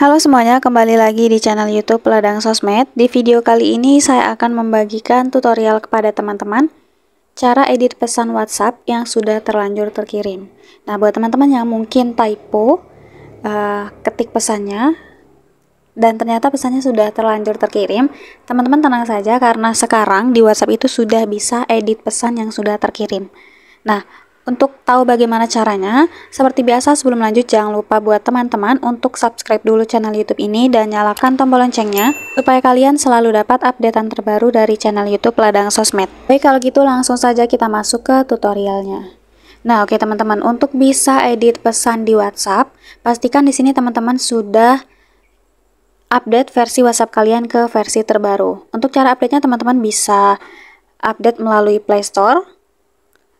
Halo semuanya, kembali lagi di channel YouTube Ladang Sosmed. Di video kali ini saya akan membagikan tutorial kepada teman-teman cara edit pesan WhatsApp yang sudah terlanjur terkirim. Nah, buat teman-teman yang mungkin typo uh, ketik pesannya dan ternyata pesannya sudah terlanjur terkirim, teman-teman tenang saja karena sekarang di WhatsApp itu sudah bisa edit pesan yang sudah terkirim. Nah, untuk tahu bagaimana caranya, seperti biasa sebelum lanjut jangan lupa buat teman-teman untuk subscribe dulu channel YouTube ini dan nyalakan tombol loncengnya supaya kalian selalu dapat updatean terbaru dari channel YouTube Ladang Sosmed. Baik kalau gitu langsung saja kita masuk ke tutorialnya. Nah, oke teman-teman, untuk bisa edit pesan di WhatsApp, pastikan di sini teman-teman sudah update versi WhatsApp kalian ke versi terbaru. Untuk cara update-nya teman-teman bisa update melalui playstore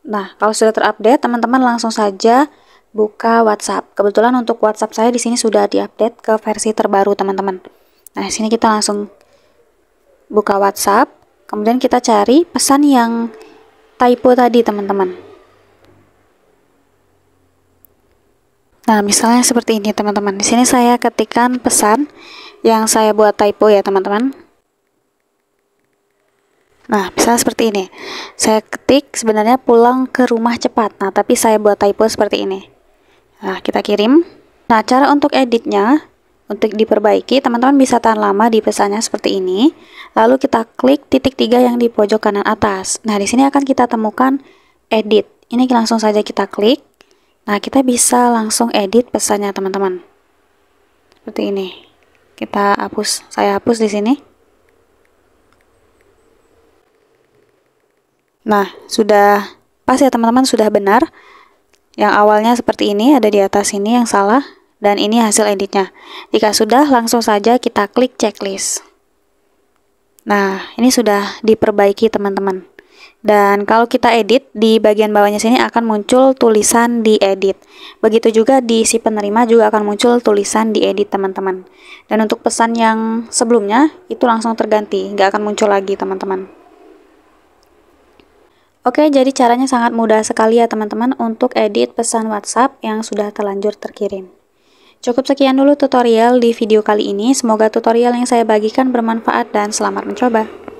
Nah, kalau sudah terupdate, teman-teman langsung saja buka WhatsApp. Kebetulan untuk WhatsApp saya di sini sudah diupdate ke versi terbaru, teman-teman. Nah, sini kita langsung buka WhatsApp, kemudian kita cari pesan yang typo tadi, teman-teman. Nah, misalnya seperti ini, teman-teman. Di sini saya ketikkan pesan yang saya buat typo ya, teman-teman. Nah, misalnya seperti ini. Saya ketik sebenarnya pulang ke rumah cepat. Nah, tapi saya buat typo seperti ini. Nah, kita kirim. Nah, cara untuk editnya, untuk diperbaiki, teman-teman bisa tahan lama di pesannya seperti ini. Lalu kita klik titik tiga yang di pojok kanan atas. Nah, di sini akan kita temukan edit. Ini langsung saja kita klik. Nah, kita bisa langsung edit pesannya, teman-teman. Seperti ini. Kita hapus, saya hapus di sini. Nah, sudah pas ya teman-teman, sudah benar. Yang awalnya seperti ini, ada di atas ini yang salah, dan ini hasil editnya. Jika sudah, langsung saja kita klik checklist. Nah, ini sudah diperbaiki teman-teman. Dan kalau kita edit, di bagian bawahnya sini akan muncul tulisan di edit. Begitu juga di si penerima juga akan muncul tulisan di edit teman-teman. Dan untuk pesan yang sebelumnya, itu langsung terganti, nggak akan muncul lagi teman-teman. Oke, jadi caranya sangat mudah sekali ya teman-teman untuk edit pesan WhatsApp yang sudah terlanjur terkirim. Cukup sekian dulu tutorial di video kali ini. Semoga tutorial yang saya bagikan bermanfaat dan selamat mencoba.